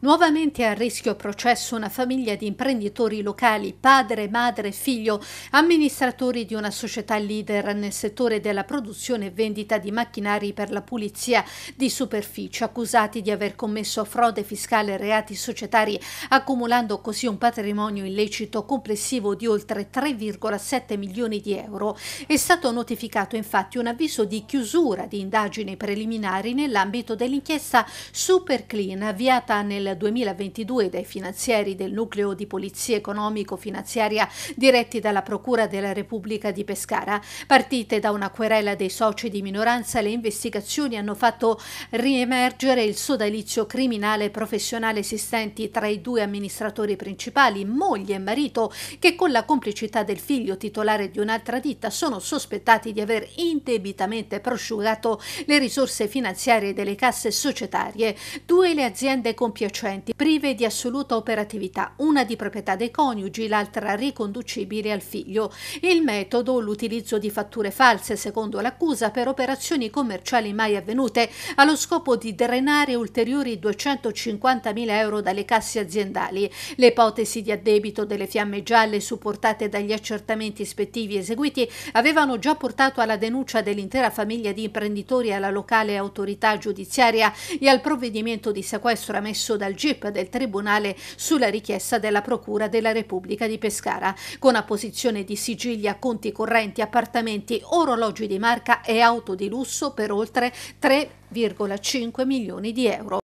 Nuovamente a rischio processo una famiglia di imprenditori locali, padre, madre e figlio, amministratori di una società leader nel settore della produzione e vendita di macchinari per la pulizia di superficie, accusati di aver commesso frode fiscale e reati societari, accumulando così un patrimonio illecito complessivo di oltre 3,7 milioni di euro. È stato notificato infatti un avviso di chiusura di indagini preliminari nell'ambito dell'inchiesta Superclean avviata nel 2022 dai finanzieri del nucleo di polizia economico-finanziaria diretti dalla Procura della Repubblica di Pescara. Partite da una querela dei soci di minoranza, le investigazioni hanno fatto riemergere il sodalizio criminale e professionale esistenti tra i due amministratori principali, moglie e marito, che con la complicità del figlio titolare di un'altra ditta sono sospettati di aver indebitamente prosciugato le risorse finanziarie delle casse societarie. Due le aziende compiacenti recenti, prive di assoluta operatività, una di proprietà dei coniugi, l'altra riconducibile al figlio. Il metodo, l'utilizzo di fatture false, secondo l'accusa, per operazioni commerciali mai avvenute, allo scopo di drenare ulteriori 250.000 euro dalle casse aziendali. Le ipotesi di addebito delle fiamme gialle supportate dagli accertamenti ispettivi eseguiti avevano già portato alla denuncia dell'intera famiglia di imprenditori alla locale autorità giudiziaria e al provvedimento di sequestro emesso da dal GIP del Tribunale sulla richiesta della Procura della Repubblica di Pescara, con apposizione di sigilli a conti correnti, appartamenti, orologi di marca e auto di lusso per oltre 3,5 milioni di euro.